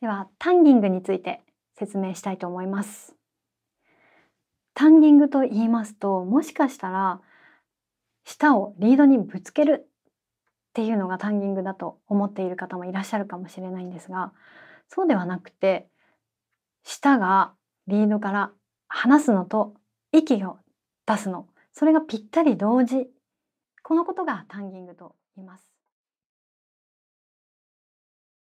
ではタンギングについて説明したいと思います。タンギングと言いますともしかしたら舌をリードにぶつけるっていうのがタンギングだと思っている方もいらっしゃるかもしれないんですがそうではなくて舌がリードから離すのと息を出すのそれがぴったり同時このことがタンギングと言います。